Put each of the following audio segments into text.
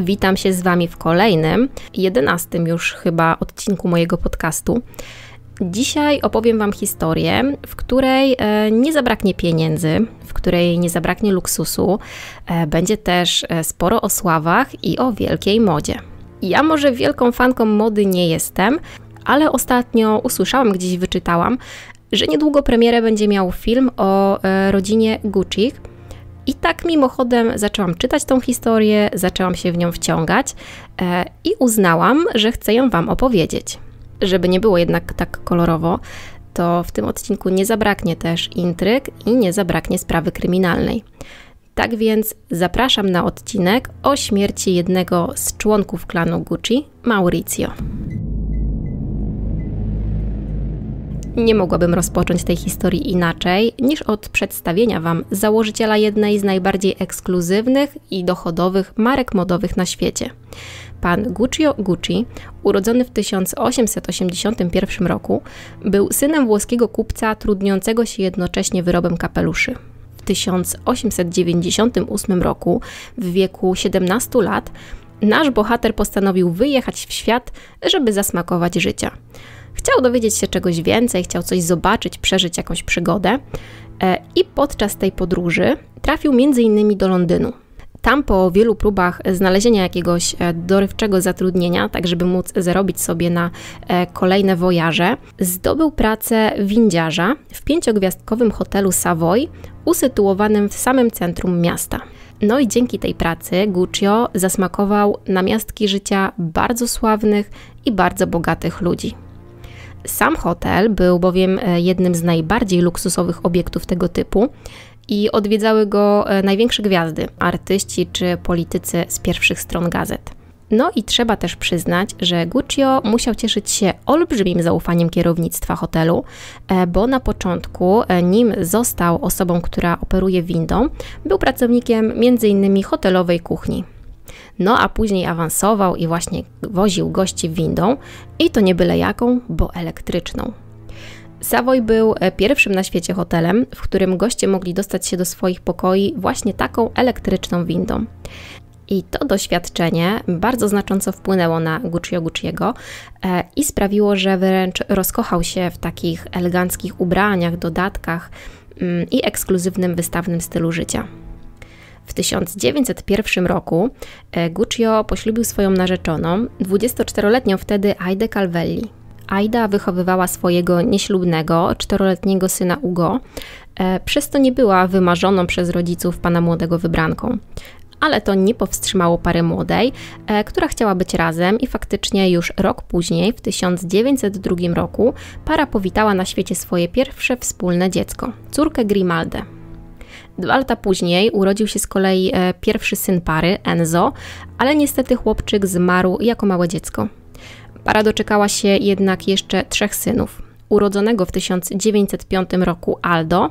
Witam się z Wami w kolejnym, jedenastym już chyba odcinku mojego podcastu. Dzisiaj opowiem Wam historię, w której e, nie zabraknie pieniędzy, w której nie zabraknie luksusu. E, będzie też e, sporo o sławach i o wielkiej modzie. Ja może wielką fanką mody nie jestem, ale ostatnio usłyszałam, gdzieś wyczytałam, że niedługo premierę będzie miał film o rodzinie Gucci, i tak mimochodem zaczęłam czytać tą historię, zaczęłam się w nią wciągać e, i uznałam, że chcę ją Wam opowiedzieć. Żeby nie było jednak tak kolorowo, to w tym odcinku nie zabraknie też intryg i nie zabraknie sprawy kryminalnej. Tak więc zapraszam na odcinek o śmierci jednego z członków klanu Gucci, Maurizio. Nie mogłabym rozpocząć tej historii inaczej niż od przedstawienia Wam założyciela jednej z najbardziej ekskluzywnych i dochodowych marek modowych na świecie. Pan Guccio Gucci, urodzony w 1881 roku, był synem włoskiego kupca trudniącego się jednocześnie wyrobem kapeluszy. W 1898 roku, w wieku 17 lat, nasz bohater postanowił wyjechać w świat, żeby zasmakować życia. Chciał dowiedzieć się czegoś więcej, chciał coś zobaczyć, przeżyć jakąś przygodę e, i podczas tej podróży trafił m.in. do Londynu. Tam po wielu próbach znalezienia jakiegoś e, dorywczego zatrudnienia, tak żeby móc zarobić sobie na e, kolejne wojaże, zdobył pracę windziarza w pięciogwiazdkowym hotelu Savoy, usytuowanym w samym centrum miasta. No i dzięki tej pracy Guccio zasmakował namiastki życia bardzo sławnych i bardzo bogatych ludzi. Sam hotel był bowiem e, jednym z najbardziej luksusowych obiektów tego typu i odwiedzały go e, największe gwiazdy, artyści czy politycy z pierwszych stron gazet. No i trzeba też przyznać, że Guccio musiał cieszyć się olbrzymim zaufaniem kierownictwa hotelu, e, bo na początku, nim został osobą, która operuje windą, był pracownikiem m.in. hotelowej kuchni no a później awansował i właśnie woził gości windą i to nie byle jaką, bo elektryczną. Savoy był e, pierwszym na świecie hotelem, w którym goście mogli dostać się do swoich pokoi właśnie taką elektryczną windą. I to doświadczenie bardzo znacząco wpłynęło na Guccio Gucciego e, i sprawiło, że wręcz rozkochał się w takich eleganckich ubraniach, dodatkach mm, i ekskluzywnym wystawnym stylu życia. W 1901 roku e, Guccio poślubił swoją narzeczoną, 24-letnią wtedy Aidę Calvelli. Aida wychowywała swojego nieślubnego, czteroletniego syna Ugo, e, przez to nie była wymarzoną przez rodziców pana młodego wybranką. Ale to nie powstrzymało pary młodej, e, która chciała być razem i faktycznie już rok później, w 1902 roku, para powitała na świecie swoje pierwsze wspólne dziecko, córkę Grimaldę. Dwa lata później urodził się z kolei e, pierwszy syn pary, Enzo, ale niestety chłopczyk zmarł jako małe dziecko. Para doczekała się jednak jeszcze trzech synów. Urodzonego w 1905 roku Aldo,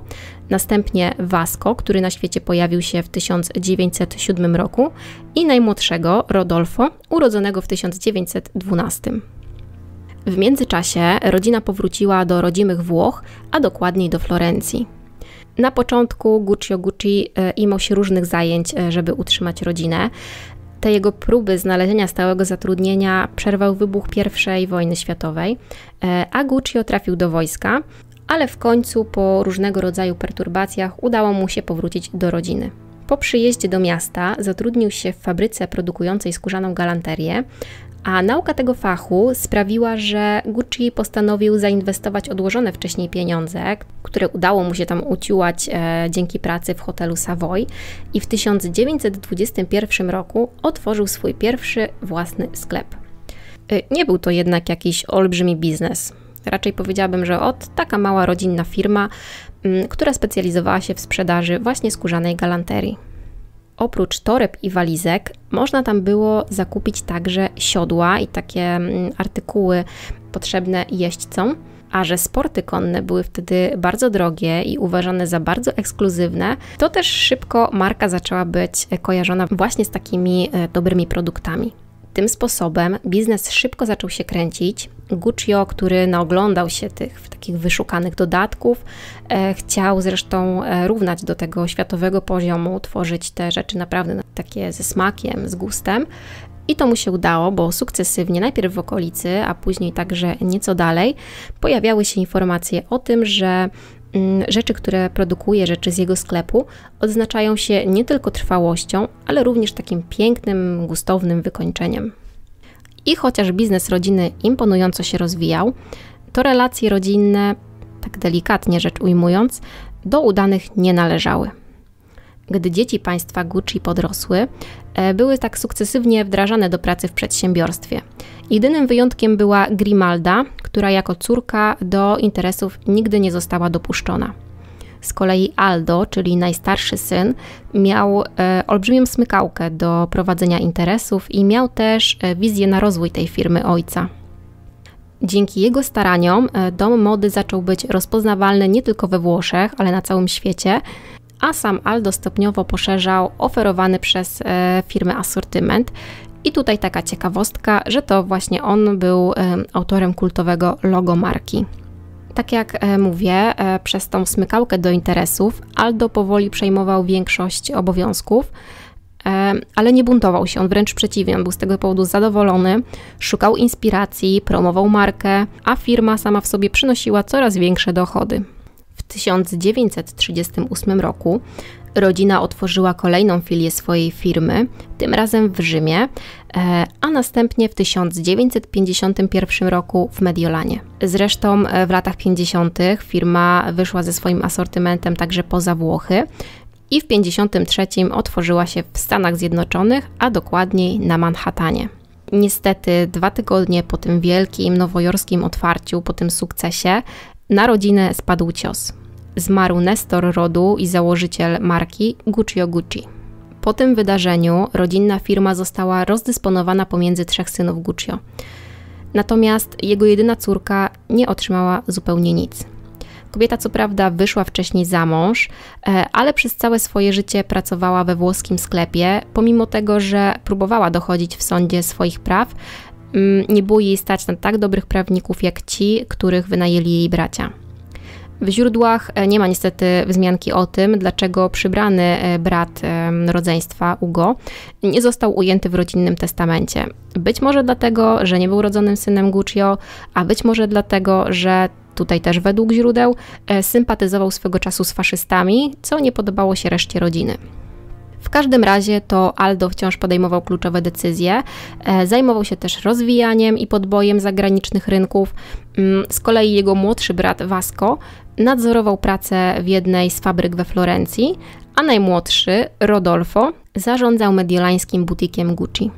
następnie Vasco, który na świecie pojawił się w 1907 roku, i najmłodszego Rodolfo, urodzonego w 1912. W międzyczasie rodzina powróciła do rodzimych Włoch, a dokładniej do Florencji. Na początku Guccio Gucci e, imał się różnych zajęć, e, żeby utrzymać rodzinę. Te jego próby znalezienia stałego zatrudnienia przerwał wybuch I wojny światowej, e, a Guccio trafił do wojska, ale w końcu po różnego rodzaju perturbacjach udało mu się powrócić do rodziny. Po przyjeździe do miasta zatrudnił się w fabryce produkującej skórzaną galanterię, a nauka tego fachu sprawiła, że Gucci postanowił zainwestować odłożone wcześniej pieniądze, które udało mu się tam uciłać e, dzięki pracy w hotelu Savoy i w 1921 roku otworzył swój pierwszy własny sklep. E, nie był to jednak jakiś olbrzymi biznes. Raczej powiedziałabym, że od taka mała rodzinna firma, m, mm, która specjalizowała się w sprzedaży właśnie skórzanej galanterii. Oprócz toreb i walizek można tam było zakupić także siodła i takie mm, artykuły potrzebne jeźdźcom. A że sporty konne były wtedy bardzo drogie i uważane za bardzo ekskluzywne, to też szybko marka zaczęła być kojarzona właśnie z takimi e, dobrymi produktami. Tym sposobem biznes szybko zaczął się kręcić. Guccio, który naoglądał się tych takich wyszukanych dodatków, e, chciał zresztą e, równać do tego światowego poziomu, tworzyć te rzeczy naprawdę takie ze smakiem, z gustem. I to mu się udało, bo sukcesywnie, najpierw w okolicy, a później także nieco dalej, pojawiały się informacje o tym, że Mm, rzeczy, które produkuje, rzeczy z jego sklepu, odznaczają się nie tylko trwałością, ale również takim pięknym, gustownym wykończeniem. I chociaż biznes rodziny imponująco się rozwijał, to relacje rodzinne, tak delikatnie rzecz ujmując, do udanych nie należały. Gdy dzieci państwa Gucci podrosły, e, były tak sukcesywnie wdrażane do pracy w przedsiębiorstwie – Jedynym wyjątkiem była Grimalda, która jako córka do interesów nigdy nie została dopuszczona. Z kolei Aldo, czyli najstarszy syn, miał e, olbrzymią smykałkę do prowadzenia interesów i miał też e, wizję na rozwój tej firmy ojca. Dzięki jego staraniom e, dom mody zaczął być rozpoznawalny nie tylko we Włoszech, ale na całym świecie, a sam Aldo stopniowo poszerzał oferowany przez e, firmę asortyment i tutaj taka ciekawostka, że to właśnie on był e, autorem kultowego logo marki. Tak jak e, mówię, e, przez tą smykałkę do interesów Aldo powoli przejmował większość obowiązków, ale nie buntował się, on wręcz przeciwnie, on był z tego powodu zadowolony, szukał inspiracji, promował markę, a firma sama w sobie przynosiła coraz większe dochody. 1938 roku rodzina otworzyła kolejną filię swojej firmy, tym razem w Rzymie, e, a następnie w 1951 roku w Mediolanie. Zresztą e, w latach 50. firma wyszła ze swoim asortymentem także poza Włochy i w 1953 otworzyła się w Stanach Zjednoczonych, a dokładniej na Manhattanie. Niestety, dwa tygodnie po tym wielkim nowojorskim otwarciu, po tym sukcesie, na rodzinę spadł cios. Zmarł Nestor rodu i założyciel marki Guccio Gucci. Po tym wydarzeniu rodzinna firma została rozdysponowana pomiędzy trzech synów Guccio. Natomiast jego jedyna córka nie otrzymała zupełnie nic. Kobieta co prawda wyszła wcześniej za mąż, e, ale przez całe swoje życie pracowała we włoskim sklepie, pomimo tego, że próbowała dochodzić w sądzie swoich praw, Mm, nie było jej stać na tak dobrych prawników jak ci, których wynajęli jej bracia. W źródłach e, nie ma niestety wzmianki o tym, dlaczego przybrany e, brat rodzeństwa Ugo nie został ujęty w rodzinnym testamencie. Być może dlatego, że nie był rodzonym synem Guccio, a być może dlatego, że tutaj też według źródeł e, sympatyzował swego czasu z faszystami, co nie podobało się reszcie rodziny. W każdym razie to Aldo wciąż podejmował kluczowe decyzje, e, zajmował się też rozwijaniem i podbojem zagranicznych rynków. Mm, z kolei jego młodszy brat Vasco nadzorował pracę w jednej z fabryk we Florencji, a najmłodszy, Rodolfo, zarządzał mediolańskim butikiem Gucci.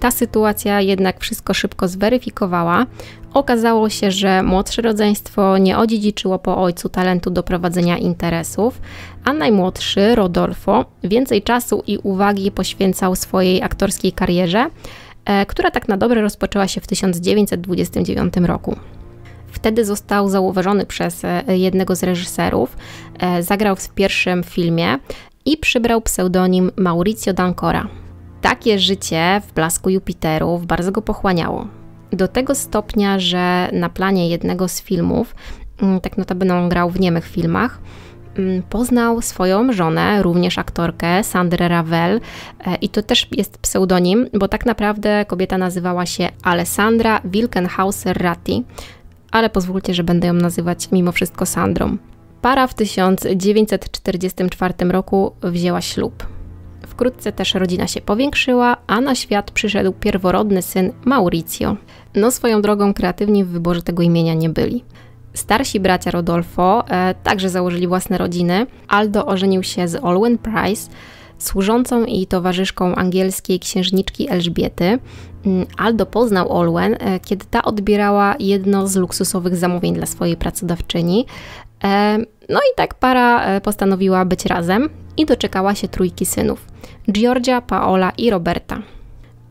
Ta sytuacja jednak wszystko szybko zweryfikowała. Okazało się, że młodsze rodzeństwo nie odziedziczyło po ojcu talentu do prowadzenia interesów, a najmłodszy, Rodolfo, więcej czasu i uwagi poświęcał swojej aktorskiej karierze, e, która tak na dobre rozpoczęła się w 1929 roku. Wtedy został zauważony przez e, jednego z reżyserów, e, zagrał w pierwszym filmie i przybrał pseudonim Maurizio D'Ancora. Takie życie w blasku Jupiterów bardzo go pochłaniało. Do tego stopnia, że na planie jednego z filmów, mm, tak notabene on grał w niemych filmach, Mm, poznał swoją żonę, również aktorkę, Sandrę Ravel e, i to też jest pseudonim, bo tak naprawdę kobieta nazywała się Alessandra Wilkenhauser-Ratti, ale pozwólcie, że będę ją nazywać mimo wszystko Sandrą. Para w 1944 roku wzięła ślub. Wkrótce też rodzina się powiększyła, a na świat przyszedł pierworodny syn Mauricio. No swoją drogą kreatywni w wyborze tego imienia nie byli. Starsi bracia Rodolfo e, także założyli własne rodziny. Aldo ożenił się z Olwen Price, służącą i towarzyszką angielskiej księżniczki Elżbiety. Mm, Aldo poznał Olwen, e, kiedy ta odbierała jedno z luksusowych zamówień dla swojej pracodawczyni. E, no i tak para e, postanowiła być razem i doczekała się trójki synów: Georgia, Paola i Roberta.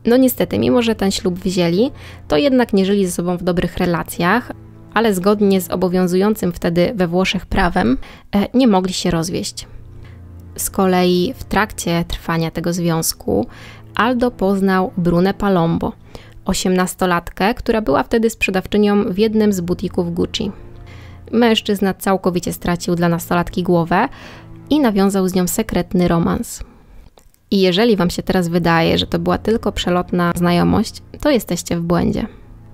No niestety, mimo że ten ślub wzięli, to jednak nie żyli ze sobą w dobrych relacjach ale zgodnie z obowiązującym wtedy we Włoszech prawem e, nie mogli się rozwieść. Z kolei w trakcie trwania tego związku Aldo poznał Brunę Palombo, osiemnastolatkę, która była wtedy sprzedawczynią w jednym z butików Gucci. Mężczyzna całkowicie stracił dla nastolatki głowę i nawiązał z nią sekretny romans. I jeżeli Wam się teraz wydaje, że to była tylko przelotna znajomość, to jesteście w błędzie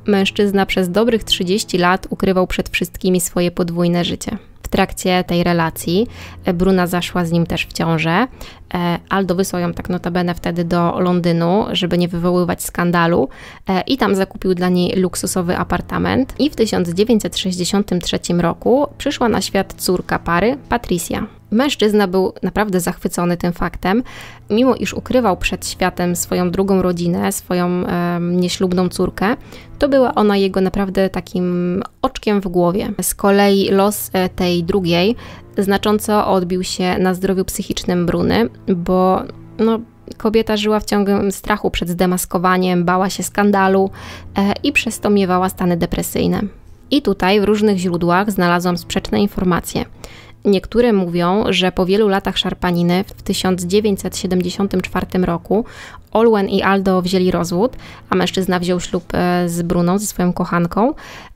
mężczyzna przez dobrych 30 lat ukrywał przed wszystkimi swoje podwójne życie. W trakcie tej relacji Bruna zaszła z nim też w ciążę. E, Aldo wysłał ją tak notabene wtedy do Londynu, żeby nie wywoływać skandalu e, i tam zakupił dla niej luksusowy apartament. I w 1963 roku przyszła na świat córka pary, Patricia. Mężczyzna był naprawdę zachwycony tym faktem, mimo iż ukrywał przed światem swoją drugą rodzinę, swoją e, nieślubną córkę, to była ona jego naprawdę takim oczkiem w głowie. Z kolei los e, tej drugiej znacząco odbił się na zdrowiu psychicznym Bruny, bo no, kobieta żyła w ciągłym strachu przed zdemaskowaniem, bała się skandalu e, i przez to miewała stany depresyjne. I tutaj w różnych źródłach znalazłam sprzeczne informacje. Niektóre mówią, że po wielu latach szarpaniny w 1974 roku Olwen i Aldo wzięli rozwód, a mężczyzna wziął ślub e, z Bruną, ze swoją kochanką,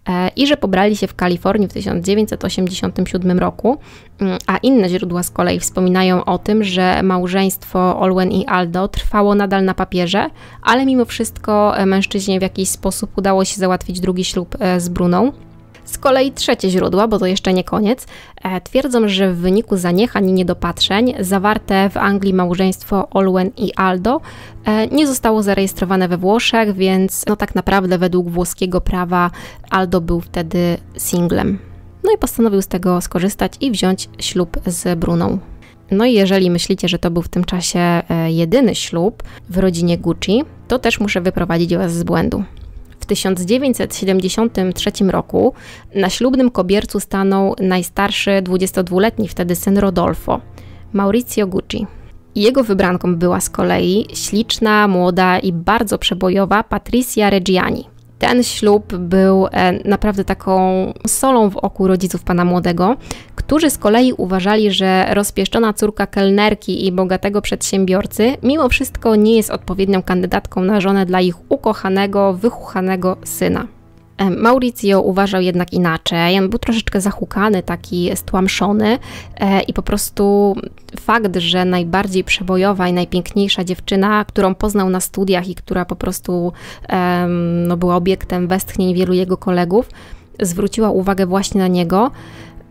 E, i że pobrali się w Kalifornii w 1987 roku, mm, a inne źródła z kolei wspominają o tym, że małżeństwo Olwen i Aldo trwało nadal na papierze, ale mimo wszystko e, mężczyźnie w jakiś sposób udało się załatwić drugi ślub e, z Bruną. Z kolei trzecie źródła, bo to jeszcze nie koniec, e, twierdzą, że w wyniku zaniechań i niedopatrzeń zawarte w Anglii małżeństwo Olwen i Aldo e, nie zostało zarejestrowane we Włoszech, więc no tak naprawdę według włoskiego prawa Aldo był wtedy singlem. No i postanowił z tego skorzystać i wziąć ślub z Bruną. No i jeżeli myślicie, że to był w tym czasie e, jedyny ślub w rodzinie Gucci, to też muszę wyprowadzić Was z błędu. 1973 roku na ślubnym kobiercu stanął najstarszy 22-letni wtedy syn Rodolfo, Maurizio Gucci. Jego wybranką była z kolei śliczna, młoda i bardzo przebojowa Patricia Reggiani. Ten ślub był e, naprawdę taką solą w oku rodziców pana młodego, Niektórzy z kolei uważali, że rozpieszczona córka kelnerki i bogatego przedsiębiorcy mimo wszystko nie jest odpowiednią kandydatką na żonę dla ich ukochanego, wychuchanego syna. Maurizio uważał jednak inaczej. On był troszeczkę zahukany, taki stłamszony e, i po prostu fakt, że najbardziej przebojowa i najpiękniejsza dziewczyna, którą poznał na studiach i która po prostu no, była obiektem westchnień wielu jego kolegów, zwróciła uwagę właśnie na niego,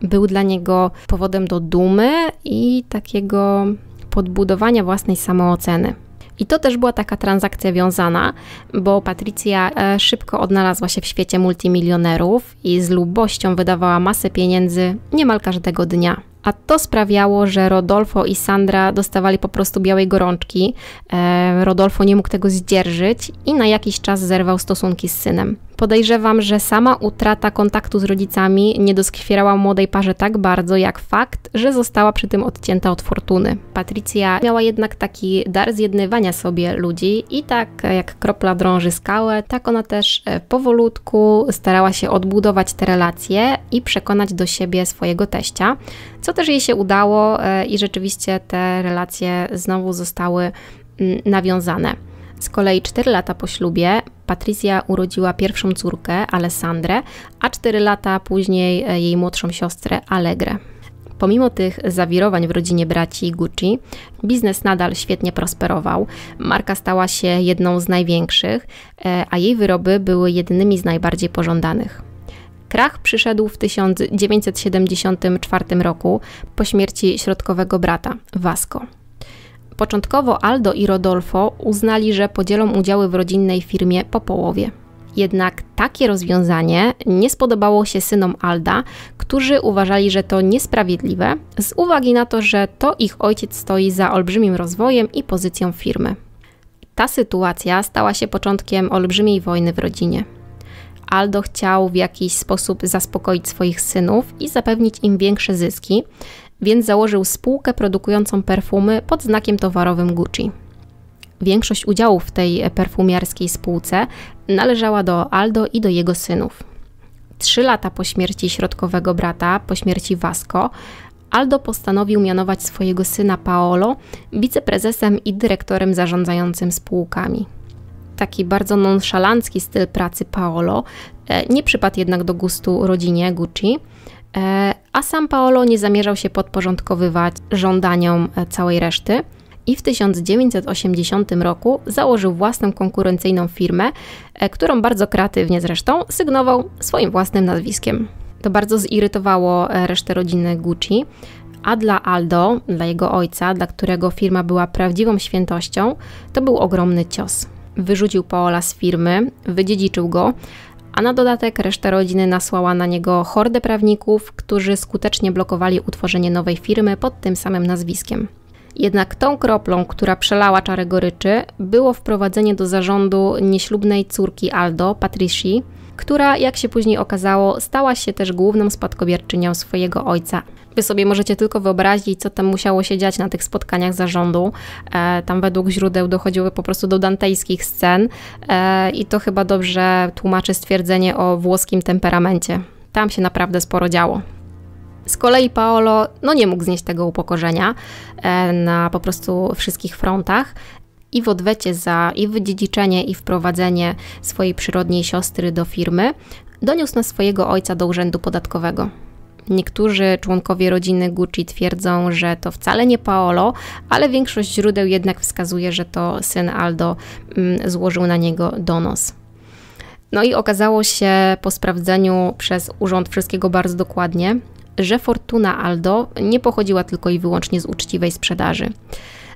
był dla niego powodem do dumy i takiego podbudowania własnej samooceny. I to też była taka transakcja wiązana, bo Patrycja e, szybko odnalazła się w świecie multimilionerów i z lubością wydawała masę pieniędzy niemal każdego dnia a to sprawiało, że Rodolfo i Sandra dostawali po prostu białej gorączki. E, Rodolfo nie mógł tego zdzierżyć i na jakiś czas zerwał stosunki z synem. Podejrzewam, że sama utrata kontaktu z rodzicami nie doskwierała młodej parze tak bardzo, jak fakt, że została przy tym odcięta od fortuny. Patrycja miała jednak taki dar zjednywania sobie ludzi i tak jak kropla drąży skałę, tak ona też e, powolutku starała się odbudować te relacje i przekonać do siebie swojego teścia, co też jej się udało e, i rzeczywiście te relacje znowu zostały mm, nawiązane. Z kolei 4 lata po ślubie Patricia urodziła pierwszą córkę, Alessandrę, a 4 lata później e, jej młodszą siostrę, Allegrę. Pomimo tych zawirowań w rodzinie braci Gucci, biznes nadal świetnie prosperował. Marka stała się jedną z największych, e, a jej wyroby były jednymi z najbardziej pożądanych. Krach przyszedł w 1974 roku po śmierci środkowego brata, Vasco. Początkowo Aldo i Rodolfo uznali, że podzielą udziały w rodzinnej firmie po połowie. Jednak takie rozwiązanie nie spodobało się synom Alda, którzy uważali, że to niesprawiedliwe, z uwagi na to, że to ich ojciec stoi za olbrzymim rozwojem i pozycją firmy. Ta sytuacja stała się początkiem olbrzymiej wojny w rodzinie. Aldo chciał w jakiś sposób zaspokoić swoich synów i zapewnić im większe zyski, więc założył spółkę produkującą perfumy pod znakiem towarowym Gucci. Większość udziałów w tej perfumiarskiej spółce należała do Aldo i do jego synów. Trzy lata po śmierci środkowego brata, po śmierci Vasco, Aldo postanowił mianować swojego syna Paolo wiceprezesem i dyrektorem zarządzającym spółkami taki bardzo nonszalancki styl pracy Paolo e, nie przypadł jednak do gustu rodzinie Gucci, e, a sam Paolo nie zamierzał się podporządkowywać żądaniom e, całej reszty i w 1980 roku założył własną konkurencyjną firmę, którą bardzo kreatywnie zresztą sygnował swoim własnym nazwiskiem. To bardzo zirytowało resztę rodziny Gucci, a dla Aldo, dla jego ojca, dla którego firma była prawdziwą świętością, to był ogromny cios wyrzucił Paola z firmy, wydziedziczył go, a na dodatek reszta rodziny nasłała na niego hordę prawników, którzy skutecznie blokowali utworzenie nowej firmy pod tym samym nazwiskiem. Jednak tą kroplą, która przelała czarę goryczy, było wprowadzenie do zarządu nieślubnej córki Aldo, Patrici, która, jak się później okazało, stała się też główną spadkobierczynią swojego ojca. Wy sobie możecie tylko wyobrazić, co tam musiało się dziać na tych spotkaniach zarządu. E, tam według źródeł dochodziły po prostu do dantejskich scen e, i to chyba dobrze tłumaczy stwierdzenie o włoskim temperamencie. Tam się naprawdę sporo działo. Z kolei Paolo no, nie mógł znieść tego upokorzenia e, na po prostu wszystkich frontach i w odwecie za i wydziedziczenie i wprowadzenie swojej przyrodniej siostry do firmy doniósł na swojego ojca do urzędu podatkowego. Niektórzy członkowie rodziny Gucci twierdzą, że to wcale nie Paolo, ale większość źródeł jednak wskazuje, że to syn Aldo mm, złożył na niego donos. No i okazało się po sprawdzeniu przez urząd wszystkiego bardzo dokładnie, że fortuna Aldo nie pochodziła tylko i wyłącznie z uczciwej sprzedaży.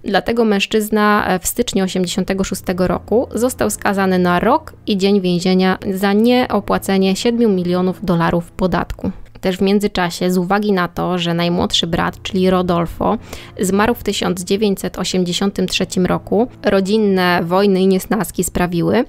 Dlatego mężczyzna e, w styczniu 1986 roku został skazany na rok i dzień więzienia za nieopłacenie 7 milionów dolarów podatku. Też w międzyczasie, z uwagi na to, że najmłodszy brat, czyli Rodolfo, zmarł w 1983 roku, rodzinne wojny i niesnaski sprawiły,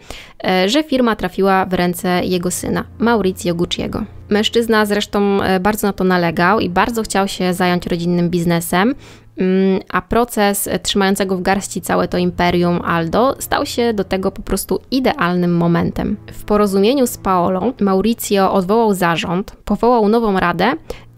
e, że firma trafiła w ręce jego syna, Maurizio Gucciego. Mężczyzna zresztą e, bardzo na to nalegał i bardzo chciał się zająć rodzinnym biznesem, Mm, a proces trzymającego w garści całe to imperium Aldo stał się do tego po prostu idealnym momentem. W porozumieniu z Paolą Mauricio odwołał zarząd, powołał nową radę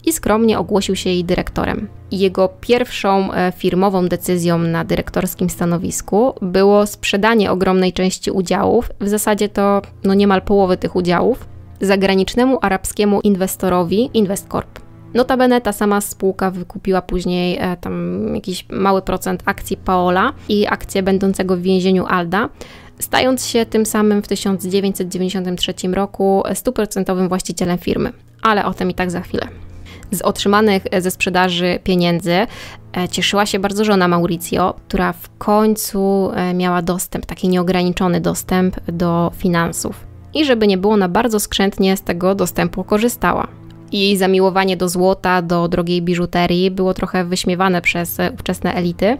i skromnie ogłosił się jej dyrektorem. Jego pierwszą e, firmową decyzją na dyrektorskim stanowisku było sprzedanie ogromnej części udziałów, w zasadzie to no niemal połowy tych udziałów, zagranicznemu arabskiemu inwestorowi InvestCorp. Notabene ta sama spółka wykupiła później e, tam jakiś mały procent akcji Paola i akcję będącego w więzieniu Alda stając się tym samym w 1993 roku stuprocentowym właścicielem firmy. Ale o tym i tak za chwilę. Z otrzymanych e, ze sprzedaży pieniędzy e, cieszyła się bardzo żona Mauricio, która w końcu e, miała dostęp, taki nieograniczony dostęp do finansów. I żeby nie było, na bardzo skrzętnie z tego dostępu korzystała. I jej zamiłowanie do złota, do drogiej biżuterii było trochę wyśmiewane przez e, ówczesne elity,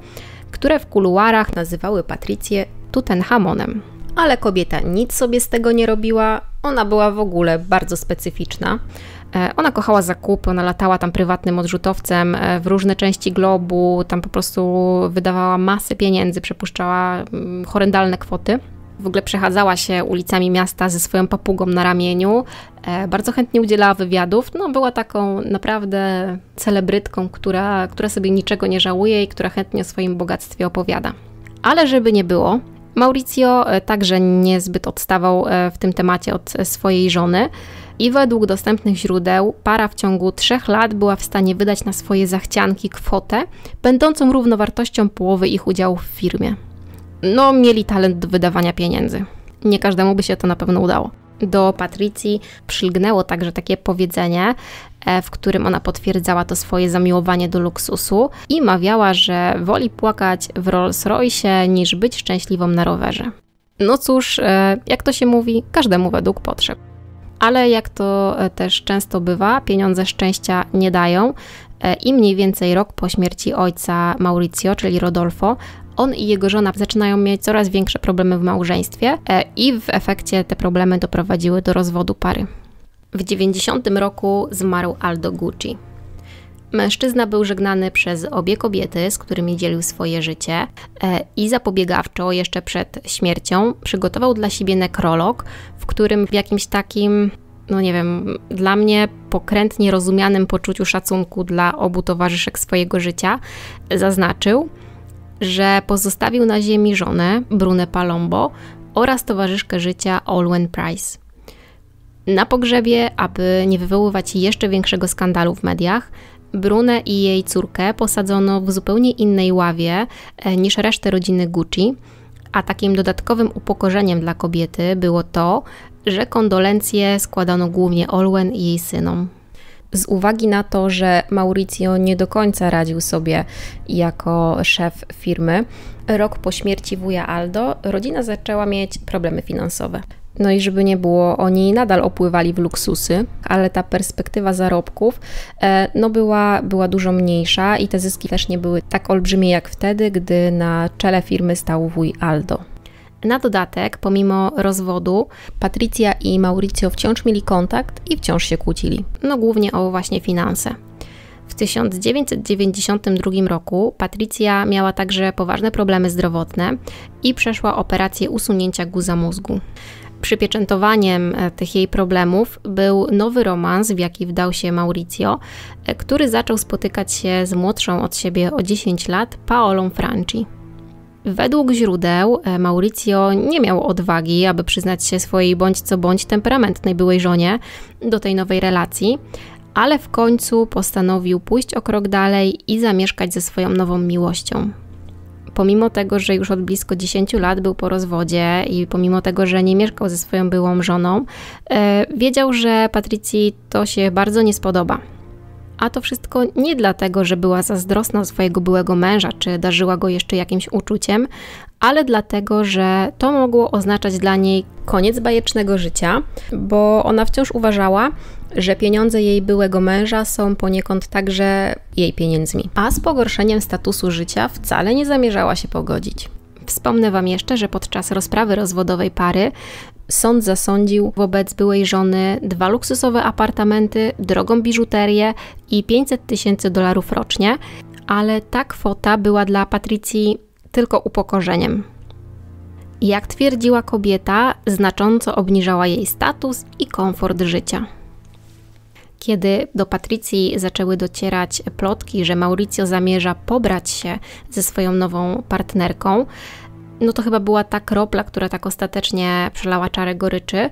które w kuluarach nazywały Patrycję Tutenhamonem. Ale kobieta nic sobie z tego nie robiła, ona była w ogóle bardzo specyficzna. E, ona kochała zakupy, ona latała tam prywatnym odrzutowcem e, w różne części globu, tam po prostu wydawała masę pieniędzy, przepuszczała mm, horrendalne kwoty. W ogóle przechadzała się ulicami miasta ze swoją papugą na ramieniu. E, bardzo chętnie udzielała wywiadów. No, była taką naprawdę celebrytką, która, która sobie niczego nie żałuje i która chętnie o swoim bogactwie opowiada. Ale żeby nie było, Mauricio e, także niezbyt odstawał e, w tym temacie od swojej żony i według dostępnych źródeł para w ciągu trzech lat była w stanie wydać na swoje zachcianki kwotę będącą równowartością połowy ich udziału w firmie no, mieli talent do wydawania pieniędzy. Nie każdemu by się to na pewno udało. Do Patrycji przylgnęło także takie powiedzenie, e, w którym ona potwierdzała to swoje zamiłowanie do luksusu i mawiała, że woli płakać w Rolls Royce niż być szczęśliwą na rowerze. No cóż, e, jak to się mówi, każdemu według potrzeb. Ale jak to e, też często bywa, pieniądze szczęścia nie dają i mniej więcej rok po śmierci ojca Maurizio, czyli Rodolfo, on i jego żona zaczynają mieć coraz większe problemy w małżeństwie e, i w efekcie te problemy doprowadziły do rozwodu pary. W 90 roku zmarł Aldo Gucci. Mężczyzna był żegnany przez obie kobiety, z którymi dzielił swoje życie e, i zapobiegawczo jeszcze przed śmiercią przygotował dla siebie nekrolog, w którym w jakimś takim no nie wiem, dla mnie pokrętnie rozumianym poczuciu szacunku dla obu towarzyszek swojego życia, zaznaczył, że pozostawił na ziemi żonę Brunę Palombo oraz towarzyszkę życia Olwen Price. Na pogrzebie, aby nie wywoływać jeszcze większego skandalu w mediach, Brunę i jej córkę posadzono w zupełnie innej ławie e, niż resztę rodziny Gucci, a takim dodatkowym upokorzeniem dla kobiety było to, że kondolencje składano głównie Olwen i jej synom z uwagi na to, że Mauricio nie do końca radził sobie jako szef firmy, rok po śmierci wuja Aldo rodzina zaczęła mieć problemy finansowe. No i żeby nie było, oni nadal opływali w luksusy, ale ta perspektywa zarobków e, no była, była dużo mniejsza i te zyski też nie były tak olbrzymie jak wtedy, gdy na czele firmy stał wuj Aldo. Na dodatek, pomimo rozwodu, Patrycja i Mauricio wciąż mieli kontakt i wciąż się kłócili. No głównie o właśnie finanse. W 1992 roku Patrycja miała także poważne problemy zdrowotne i przeszła operację usunięcia guza mózgu. Przypieczętowaniem e, tych jej problemów był nowy romans, w jaki wdał się Mauricio, e, który zaczął spotykać się z młodszą od siebie o 10 lat Paolą Franci. Według źródeł e, Mauricio nie miał odwagi, aby przyznać się swojej bądź co bądź temperamentnej byłej żonie do tej nowej relacji, ale w końcu postanowił pójść o krok dalej i zamieszkać ze swoją nową miłością. Pomimo tego, że już od blisko 10 lat był po rozwodzie i pomimo tego, że nie mieszkał ze swoją byłą żoną, e, wiedział, że Patrycji to się bardzo nie spodoba a to wszystko nie dlatego, że była zazdrosna swojego byłego męża, czy darzyła go jeszcze jakimś uczuciem, ale dlatego, że to mogło oznaczać dla niej koniec bajecznego życia, bo ona wciąż uważała, że pieniądze jej byłego męża są poniekąd także jej pieniędzmi. A z pogorszeniem statusu życia wcale nie zamierzała się pogodzić. Wspomnę Wam jeszcze, że podczas rozprawy rozwodowej pary sąd zasądził wobec byłej żony dwa luksusowe apartamenty, drogą biżuterię i 500 tysięcy dolarów rocznie, ale ta kwota była dla Patrycji tylko upokorzeniem. Jak twierdziła kobieta, znacząco obniżała jej status i komfort życia. Kiedy do Patrycji zaczęły docierać plotki, że Mauricio zamierza pobrać się ze swoją nową partnerką, no to chyba była ta kropla, która tak ostatecznie przelała czarę goryczy.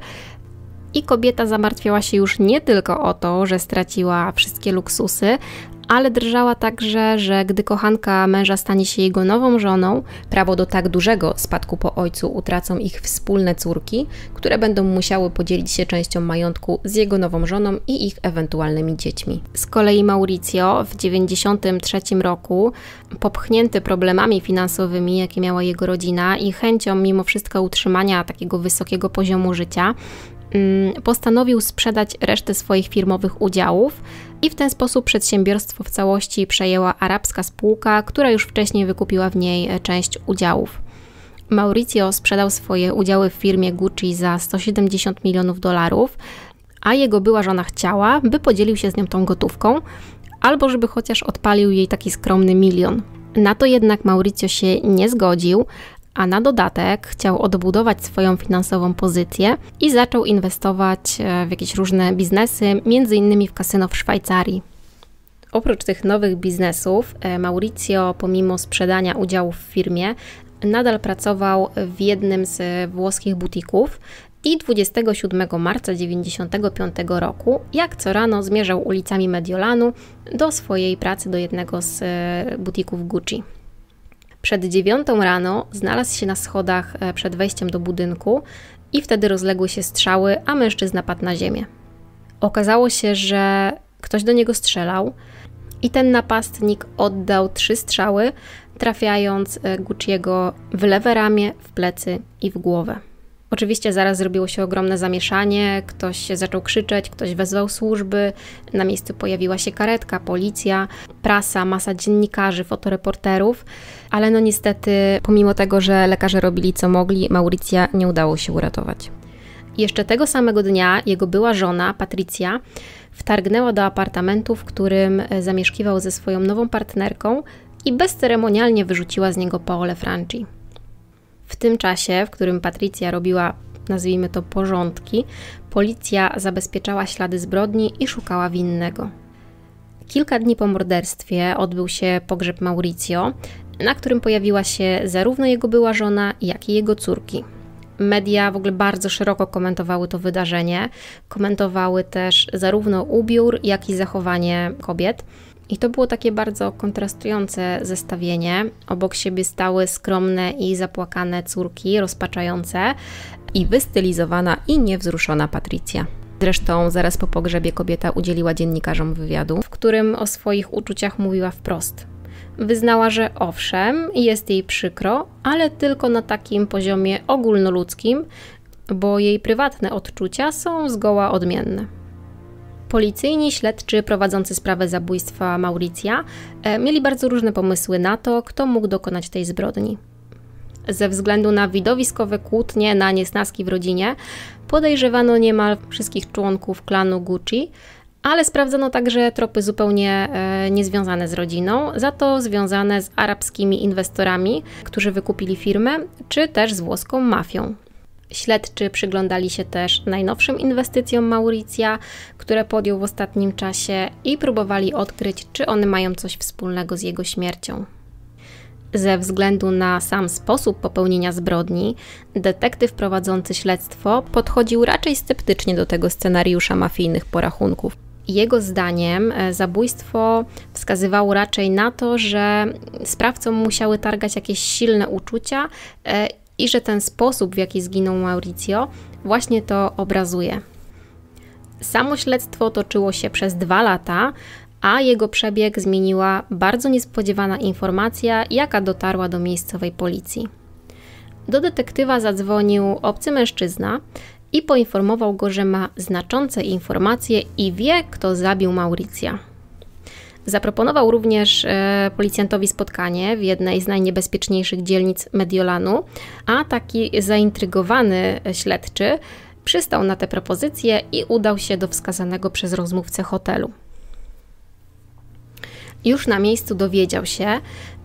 I kobieta zamartwiała się już nie tylko o to, że straciła wszystkie luksusy, ale drżała także, że gdy kochanka męża stanie się jego nową żoną, prawo do tak dużego spadku po ojcu utracą ich wspólne córki, które będą musiały podzielić się częścią majątku z jego nową żoną i ich ewentualnymi dziećmi. Z kolei Mauricio w 93 roku, popchnięty problemami finansowymi, jakie miała jego rodzina i chęcią mimo wszystko utrzymania takiego wysokiego poziomu życia, Mm, postanowił sprzedać resztę swoich firmowych udziałów i w ten sposób przedsiębiorstwo w całości przejęła arabska spółka, która już wcześniej wykupiła w niej e, część udziałów. Mauricio sprzedał swoje udziały w firmie Gucci za 170 milionów dolarów, a jego była żona chciała, by podzielił się z nią tą gotówką, albo żeby chociaż odpalił jej taki skromny milion. Na to jednak Mauricio się nie zgodził, a na dodatek chciał odbudować swoją finansową pozycję i zaczął inwestować e, w jakieś różne biznesy, między innymi w kasyno w Szwajcarii. Oprócz tych nowych biznesów, e, Mauricio, pomimo sprzedania udziału w firmie, nadal pracował w jednym z włoskich butików i 27 marca 1995 roku, jak co rano, zmierzał ulicami Mediolanu do swojej pracy do jednego z e, butików Gucci. Przed dziewiątą rano znalazł się na schodach e, przed wejściem do budynku i wtedy rozległy się strzały, a mężczyzna padł na ziemię. Okazało się, że ktoś do niego strzelał i ten napastnik oddał trzy strzały, trafiając e, Gucci'ego w lewe ramię, w plecy i w głowę. Oczywiście zaraz zrobiło się ogromne zamieszanie, ktoś zaczął krzyczeć, ktoś wezwał służby, na miejscu pojawiła się karetka, policja, prasa, masa dziennikarzy, fotoreporterów, ale no niestety, pomimo tego, że lekarze robili co mogli, Mauricja nie udało się uratować. Jeszcze tego samego dnia jego była żona, Patrycja, wtargnęła do apartamentu, w którym e, zamieszkiwał ze swoją nową partnerką i bezceremonialnie wyrzuciła z niego Paolo Franci. W tym czasie, w którym Patricja robiła, nazwijmy to, porządki, policja zabezpieczała ślady zbrodni i szukała winnego. Kilka dni po morderstwie odbył się pogrzeb Mauricio, na którym pojawiła się zarówno jego była żona, jak i jego córki. Media w ogóle bardzo szeroko komentowały to wydarzenie, komentowały też zarówno ubiór, jak i zachowanie kobiet. I to było takie bardzo kontrastujące zestawienie. Obok siebie stały skromne i zapłakane córki, rozpaczające, i wystylizowana i niewzruszona Patrycja. Zresztą zaraz po pogrzebie kobieta udzieliła dziennikarzom wywiadu, w którym o swoich uczuciach mówiła wprost. Wyznała, że owszem, jest jej przykro, ale tylko na takim poziomie ogólnoludzkim, bo jej prywatne odczucia są zgoła odmienne. Policyjni, śledczy prowadzący sprawę zabójstwa Mauricja e, mieli bardzo różne pomysły na to, kto mógł dokonać tej zbrodni. Ze względu na widowiskowe kłótnie, na niesnaski w rodzinie, podejrzewano niemal wszystkich członków klanu Gucci, ale sprawdzono także tropy zupełnie e, niezwiązane z rodziną, za to związane z arabskimi inwestorami, którzy wykupili firmę, czy też z włoską mafią. Śledczy przyglądali się też najnowszym inwestycjom Mauricja, które podjął w ostatnim czasie i próbowali odkryć, czy one mają coś wspólnego z jego śmiercią. Ze względu na sam sposób popełnienia zbrodni, detektyw prowadzący śledztwo podchodził raczej sceptycznie do tego scenariusza mafijnych porachunków. Jego zdaniem e, zabójstwo wskazywało raczej na to, że sprawcom musiały targać jakieś silne uczucia e, i że ten sposób, w jaki zginął Mauricio, właśnie to obrazuje. Samo śledztwo toczyło się przez dwa lata, a jego przebieg zmieniła bardzo niespodziewana informacja, jaka dotarła do miejscowej policji. Do detektywa zadzwonił obcy mężczyzna i poinformował go, że ma znaczące informacje i wie, kto zabił Mauricja. Zaproponował również e, policjantowi spotkanie w jednej z najniebezpieczniejszych dzielnic Mediolanu, a taki zaintrygowany śledczy przystał na tę propozycję i udał się do wskazanego przez rozmówcę hotelu. Już na miejscu dowiedział się,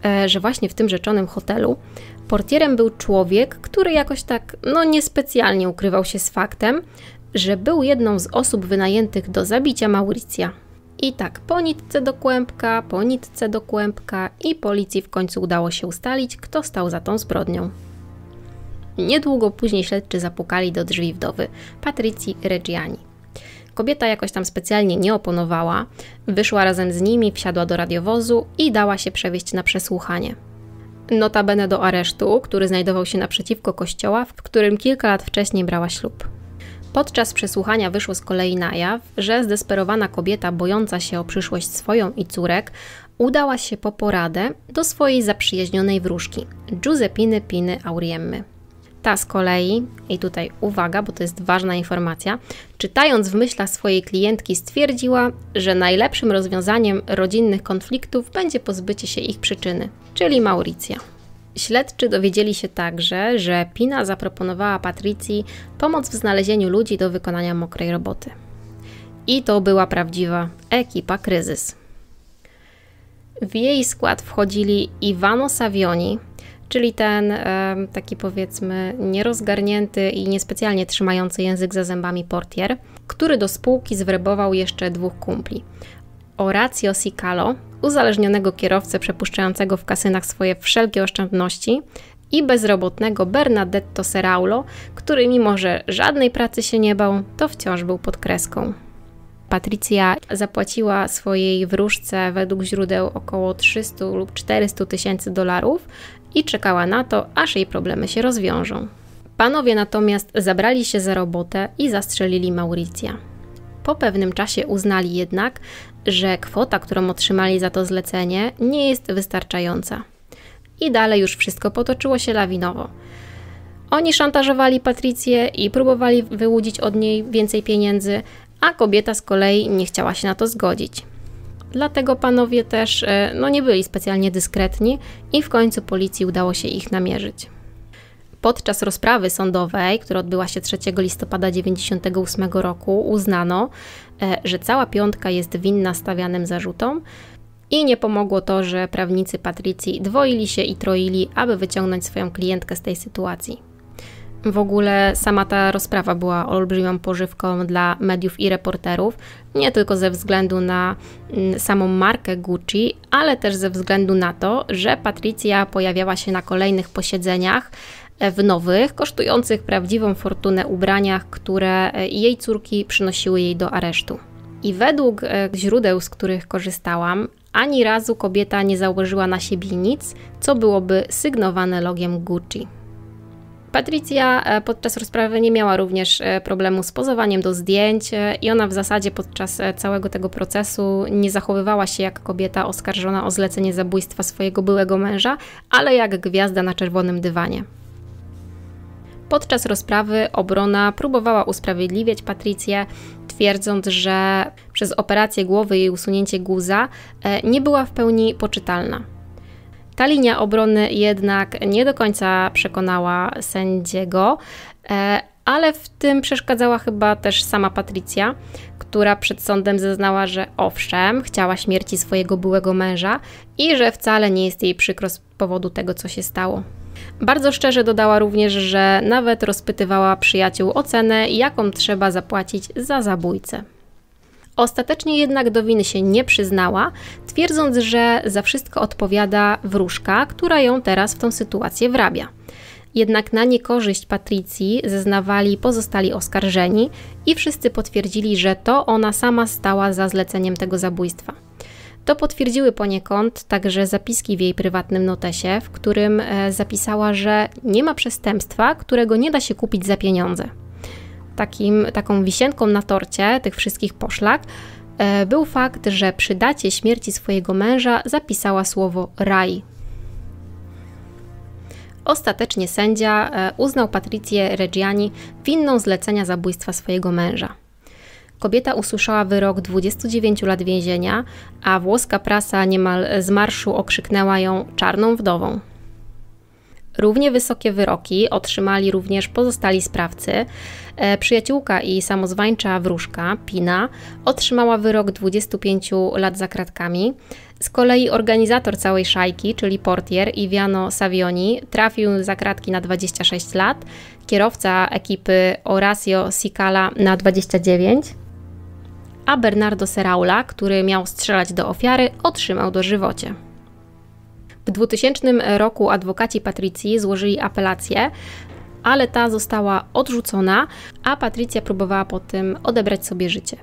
e, że właśnie w tym rzeczonym hotelu portierem był człowiek, który jakoś tak no niespecjalnie ukrywał się z faktem, że był jedną z osób wynajętych do zabicia Mauricja. I tak po nitce do kłębka, po nitce do kłębka i policji w końcu udało się ustalić, kto stał za tą zbrodnią. Niedługo później śledczy zapukali do drzwi wdowy Patrycji Reggiani. Kobieta jakoś tam specjalnie nie oponowała, wyszła razem z nimi, wsiadła do radiowozu i dała się przewieźć na przesłuchanie. Notabene do aresztu, który znajdował się naprzeciwko kościoła, w którym kilka lat wcześniej brała ślub. Podczas przesłuchania wyszło z kolei na jaw, że zdesperowana kobieta bojąca się o przyszłość swoją i córek udała się po poradę do swojej zaprzyjaźnionej wróżki Giuseppiny Piny Auriemmy. Ta z kolei, i tutaj uwaga, bo to jest ważna informacja, czytając w myślach swojej klientki stwierdziła, że najlepszym rozwiązaniem rodzinnych konfliktów będzie pozbycie się ich przyczyny, czyli Mauricja. Śledczy dowiedzieli się także, że Pina zaproponowała Patrycji pomoc w znalezieniu ludzi do wykonania mokrej roboty. I to była prawdziwa ekipa kryzys. W jej skład wchodzili Ivano Savioni, czyli ten e, taki powiedzmy nierozgarnięty i niespecjalnie trzymający język za zębami portier, który do spółki zwerbował jeszcze dwóch kumpli. Horacio Sicalo, uzależnionego kierowcę przepuszczającego w kasynach swoje wszelkie oszczędności i bezrobotnego Bernadetto Seraulo, który mimo, że żadnej pracy się nie bał, to wciąż był pod kreską. Patricia zapłaciła swojej wróżce według źródeł około 300 lub 400 tysięcy dolarów i czekała na to, aż jej problemy się rozwiążą. Panowie natomiast zabrali się za robotę i zastrzelili Mauricja. Po pewnym czasie uznali jednak, że kwota, którą otrzymali za to zlecenie, nie jest wystarczająca. I dalej już wszystko potoczyło się lawinowo. Oni szantażowali Patrycję i próbowali wyłudzić od niej więcej pieniędzy, a kobieta z kolei nie chciała się na to zgodzić. Dlatego panowie też e, no, nie byli specjalnie dyskretni i w końcu policji udało się ich namierzyć. Podczas rozprawy sądowej, która odbyła się 3 listopada 1998 roku, uznano, e, że cała piątka jest winna stawianym zarzutom i nie pomogło to, że prawnicy Patrycji dwoili się i troili, aby wyciągnąć swoją klientkę z tej sytuacji. W ogóle sama ta rozprawa była olbrzymią pożywką dla mediów i reporterów, nie tylko ze względu na mm, samą markę Gucci, ale też ze względu na to, że Patrycja pojawiała się na kolejnych posiedzeniach w nowych, kosztujących prawdziwą fortunę ubraniach, które e, jej córki przynosiły jej do aresztu. I według e, źródeł, z których korzystałam, ani razu kobieta nie założyła na siebie nic, co byłoby sygnowane logiem Gucci. Patrycja e, podczas rozprawy nie miała również problemu z pozowaniem do zdjęć i ona w zasadzie podczas całego tego procesu nie zachowywała się jak kobieta oskarżona o zlecenie zabójstwa swojego byłego męża, ale jak gwiazda na czerwonym dywanie. Podczas rozprawy obrona próbowała usprawiedliwiać Patrycję, twierdząc, że przez operację głowy i usunięcie guza e, nie była w pełni poczytalna. Ta linia obrony jednak nie do końca przekonała sędziego, e, ale w tym przeszkadzała chyba też sama Patrycja, która przed sądem zeznała, że owszem, chciała śmierci swojego byłego męża i że wcale nie jest jej przykro z powodu tego, co się stało. Bardzo szczerze dodała również, że nawet rozpytywała przyjaciół o cenę, jaką trzeba zapłacić za zabójcę. Ostatecznie jednak do winy się nie przyznała, twierdząc, że za wszystko odpowiada wróżka, która ją teraz w tą sytuację wrabia. Jednak na niekorzyść Patrycji zeznawali pozostali oskarżeni i wszyscy potwierdzili, że to ona sama stała za zleceniem tego zabójstwa. To potwierdziły poniekąd także zapiski w jej prywatnym notesie, w którym e, zapisała, że nie ma przestępstwa, którego nie da się kupić za pieniądze. Takim, taką wisienką na torcie tych wszystkich poszlak e, był fakt, że przy dacie śmierci swojego męża zapisała słowo raj. Ostatecznie sędzia e, uznał Patrycję Reggiani winną zlecenia zabójstwa swojego męża. Kobieta usłyszała wyrok 29 lat więzienia, a włoska prasa niemal z marszu okrzyknęła ją czarną wdową. Równie wysokie wyroki otrzymali również pozostali sprawcy. E, przyjaciółka i samozwańcza wróżka Pina otrzymała wyrok 25 lat za kratkami. Z kolei organizator całej szajki, czyli portier Iviano Savioni, trafił za kratki na 26 lat, kierowca ekipy Horacio Sicala na 29 a Bernardo Seraula, który miał strzelać do ofiary, otrzymał dożywocie. W 2000 roku adwokaci Patrycji złożyli apelację, ale ta została odrzucona, a Patrycja próbowała po tym odebrać sobie życie.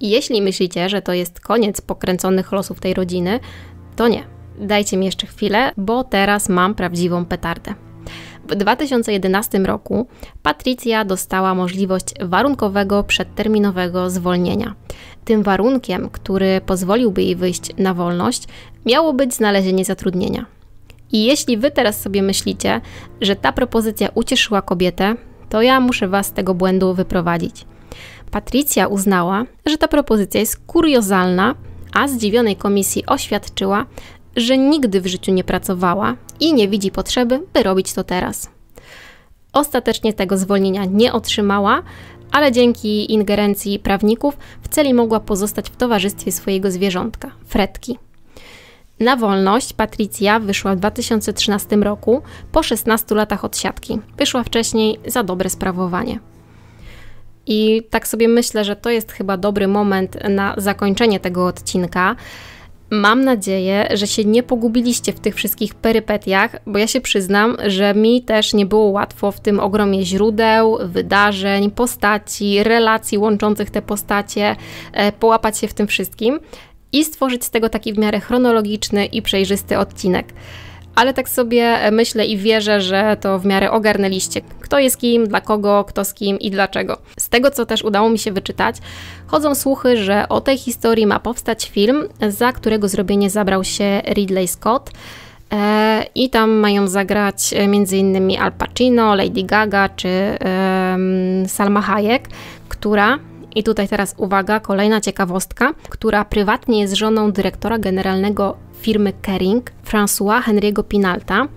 I jeśli myślicie, że to jest koniec pokręconych losów tej rodziny, to nie. Dajcie mi jeszcze chwilę, bo teraz mam prawdziwą petardę. W 2011 roku Patricia dostała możliwość warunkowego przedterminowego zwolnienia. Tym warunkiem, który pozwoliłby jej wyjść na wolność, miało być znalezienie zatrudnienia. I jeśli wy teraz sobie myślicie, że ta propozycja ucieszyła kobietę, to ja muszę was z tego błędu wyprowadzić. Patricia uznała, że ta propozycja jest kuriozalna, a zdziwionej komisji oświadczyła, że nigdy w życiu nie pracowała i nie widzi potrzeby, by robić to teraz. Ostatecznie tego zwolnienia nie otrzymała, ale dzięki ingerencji prawników w celi mogła pozostać w towarzystwie swojego zwierzątka, Fredki. Na wolność Patricja wyszła w 2013 roku po 16 latach odsiadki. Wyszła wcześniej za dobre sprawowanie. I tak sobie myślę, że to jest chyba dobry moment na zakończenie tego odcinka. Mam nadzieję, że się nie pogubiliście w tych wszystkich perypetiach, bo ja się przyznam, że mi też nie było łatwo w tym ogromie źródeł, wydarzeń, postaci, relacji łączących te postacie, e, połapać się w tym wszystkim i stworzyć z tego taki w miarę chronologiczny i przejrzysty odcinek ale tak sobie e, myślę i wierzę, że to w miarę ogarnęliście, kto jest kim, dla kogo, kto z kim i dlaczego. Z tego, co też udało mi się wyczytać, chodzą słuchy, że o tej historii ma powstać film, za którego zrobienie zabrał się Ridley Scott. E, I tam mają zagrać e, m.in. Al Pacino, Lady Gaga czy um, Salma Hayek, która i tutaj teraz uwaga, kolejna ciekawostka, która prywatnie jest żoną dyrektora generalnego firmy Kering, François Henriego Pinalta,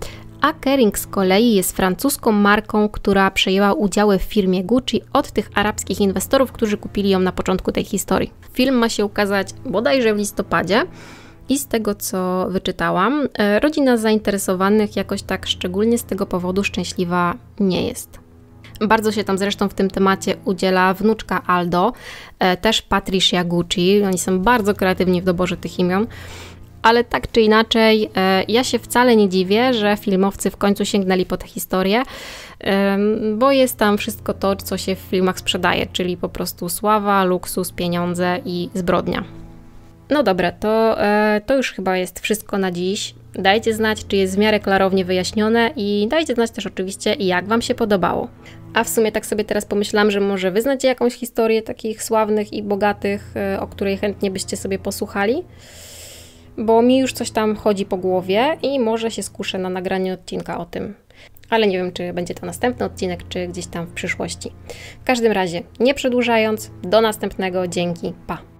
a Kering z kolei jest francuską marką, która przejęła udziały w firmie Gucci od tych arabskich inwestorów, którzy kupili ją na początku tej historii. Film ma się ukazać bodajże w listopadzie. I z tego, co wyczytałam, e, rodzina zainteresowanych jakoś tak szczególnie z tego powodu szczęśliwa nie jest. Bardzo się tam zresztą w tym temacie udziela wnuczka Aldo, e, też Patricia Gucci. Oni są bardzo kreatywni w doborze tych imion. Ale tak czy inaczej, e, ja się wcale nie dziwię, że filmowcy w końcu sięgnęli po tę historię, bo jest tam wszystko to, co się w filmach sprzedaje, czyli po prostu sława, luksus, pieniądze i zbrodnia. No dobra, to, e, to już chyba jest wszystko na dziś. Dajcie znać, czy jest w miarę klarownie wyjaśnione i dajcie znać też oczywiście, jak Wam się podobało. A w sumie tak sobie teraz pomyślałam, że może wyznacie jakąś historię takich sławnych i bogatych, e, o której chętnie byście sobie posłuchali, bo mi już coś tam chodzi po głowie i może się skuszę na nagranie odcinka o tym. Ale nie wiem, czy będzie to następny odcinek, czy gdzieś tam w przyszłości. W każdym razie, nie przedłużając, do następnego. Dzięki, pa!